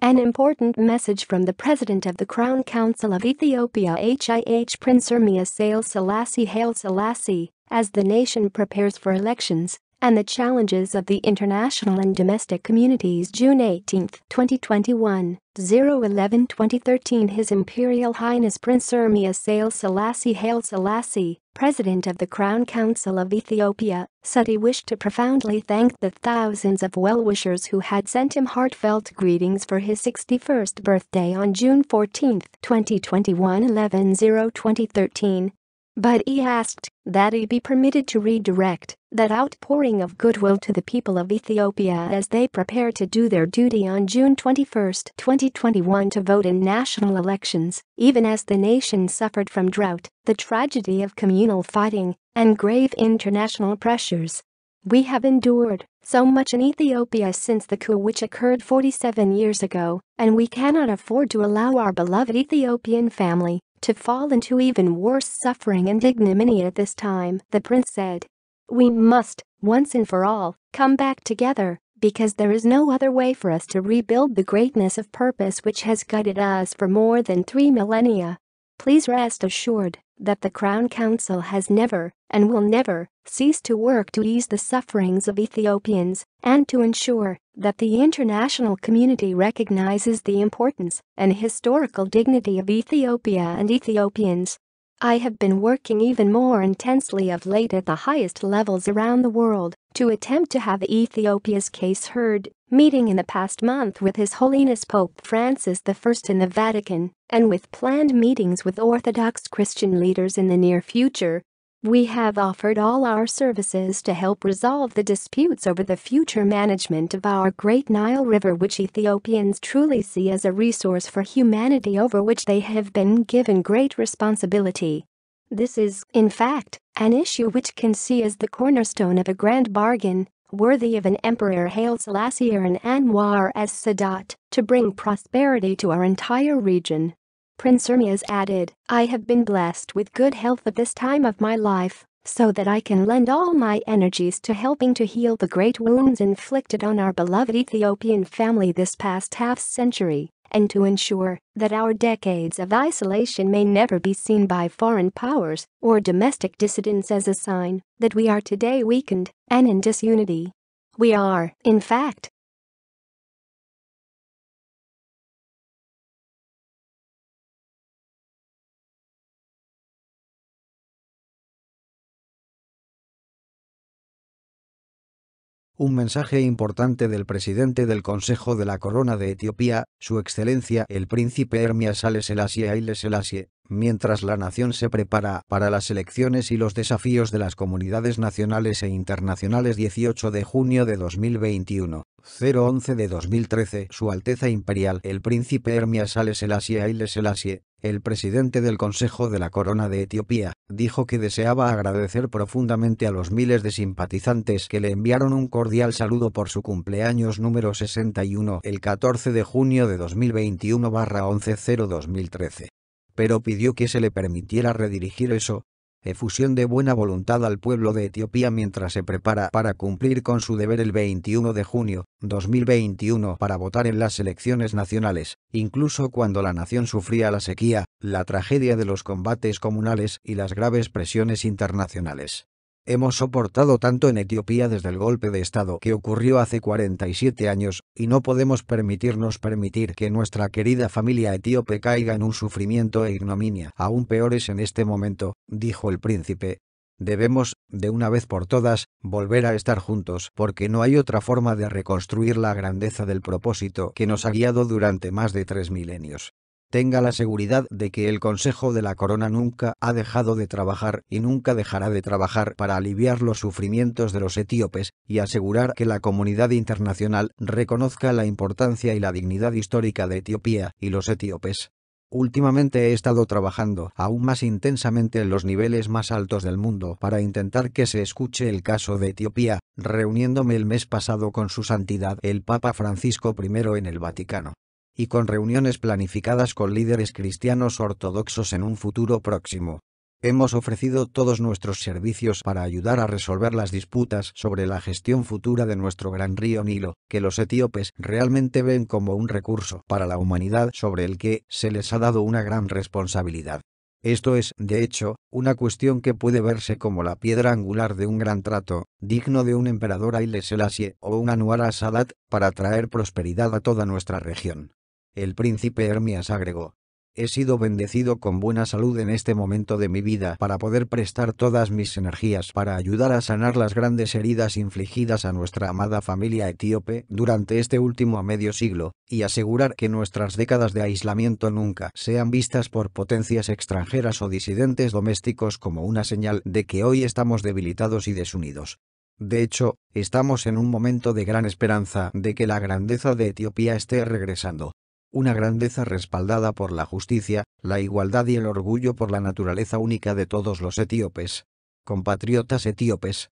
An important message from the President of the Crown Council of Ethiopia HIH Prince Hermia Sale Selassie Hail Selassie as the nation prepares for elections and the challenges of the international and domestic communities June 18, 2021, 011 2013 His Imperial Highness Prince Ermia Sale Selassie Haile Selassie, President of the Crown Council of Ethiopia, said he wished to profoundly thank the thousands of well-wishers who had sent him heartfelt greetings for his 61st birthday on June 14, 2021 11 2013 but he asked that he be permitted to redirect that outpouring of goodwill to the people of Ethiopia as they prepare to do their duty on June 21, 2021 to vote in national elections, even as the nation suffered from drought, the tragedy of communal fighting, and grave international pressures. We have endured so much in Ethiopia since the coup which occurred 47 years ago, and we cannot afford to allow our beloved Ethiopian family to fall into even worse suffering and ignominy at this time, the prince said. We must, once and for all, come back together, because there is no other way for us to rebuild the greatness of purpose which has guided us for more than three millennia. Please rest assured that the Crown Council has never, and will never, Cease to work to ease the sufferings of Ethiopians and to ensure that the international community recognizes the importance and historical dignity of Ethiopia and Ethiopians. I have been working even more intensely of late at the highest levels around the world to attempt to have Ethiopia's case heard, meeting in the past month with His Holiness Pope Francis I in the Vatican, and with planned meetings with Orthodox Christian leaders in the near future we have offered all our services to help resolve the disputes over the future management of our great Nile River which Ethiopians truly see as a resource for humanity over which they have been given great responsibility. This is, in fact, an issue which can see as the cornerstone of a grand bargain, worthy of an Emperor Haile Selassie or an Anwar as Sadat, to bring prosperity to our entire region. Prince Hermes added, I have been blessed with good health at this time of my life, so that I can lend all my energies to helping to heal the great wounds inflicted on our beloved Ethiopian family this past half-century, and to ensure that our decades of isolation may never be seen by foreign powers or domestic dissidents as a sign that we are today weakened and in disunity. We are, in fact, un mensaje importante del presidente del Consejo de la Corona de Etiopía, su excelencia el príncipe Hermia Sale Selassie Aile mientras la nación se prepara para las elecciones y los desafíos de las comunidades nacionales e internacionales 18 de junio de 2021. 011 de 2013 Su Alteza Imperial el Príncipe Hermias Ale Selassie Aile Selassie, el presidente del Consejo de la Corona de Etiopía, dijo que deseaba agradecer profundamente a los miles de simpatizantes que le enviaron un cordial saludo por su cumpleaños número 61 el 14 de junio de 2021 11 2013 pero pidió que se le permitiera redirigir eso, efusión de buena voluntad al pueblo de Etiopía mientras se prepara para cumplir con su deber el 21 de junio 2021 para votar en las elecciones nacionales, incluso cuando la nación sufría la sequía, la tragedia de los combates comunales y las graves presiones internacionales. Hemos soportado tanto en Etiopía desde el golpe de Estado que ocurrió hace 47 años, y no podemos permitirnos permitir que nuestra querida familia etíope caiga en un sufrimiento e ignominia aún peores en este momento, dijo el príncipe. Debemos, de una vez por todas, volver a estar juntos porque no hay otra forma de reconstruir la grandeza del propósito que nos ha guiado durante más de tres milenios tenga la seguridad de que el Consejo de la Corona nunca ha dejado de trabajar y nunca dejará de trabajar para aliviar los sufrimientos de los etíopes y asegurar que la comunidad internacional reconozca la importancia y la dignidad histórica de Etiopía y los etíopes. Últimamente he estado trabajando aún más intensamente en los niveles más altos del mundo para intentar que se escuche el caso de Etiopía, reuniéndome el mes pasado con su santidad el Papa Francisco I en el Vaticano y con reuniones planificadas con líderes cristianos ortodoxos en un futuro próximo. Hemos ofrecido todos nuestros servicios para ayudar a resolver las disputas sobre la gestión futura de nuestro gran río Nilo, que los etíopes realmente ven como un recurso para la humanidad sobre el que se les ha dado una gran responsabilidad. Esto es, de hecho, una cuestión que puede verse como la piedra angular de un gran trato, digno de un emperador Ailes Selassie o un Anwar Sadat, para traer prosperidad a toda nuestra región. El príncipe Hermias agregó. He sido bendecido con buena salud en este momento de mi vida para poder prestar todas mis energías para ayudar a sanar las grandes heridas infligidas a nuestra amada familia etíope durante este último medio siglo, y asegurar que nuestras décadas de aislamiento nunca sean vistas por potencias extranjeras o disidentes domésticos como una señal de que hoy estamos debilitados y desunidos. De hecho, estamos en un momento de gran esperanza de que la grandeza de Etiopía esté regresando una grandeza respaldada por la justicia, la igualdad y el orgullo por la naturaleza única de todos los etíopes. Compatriotas etíopes,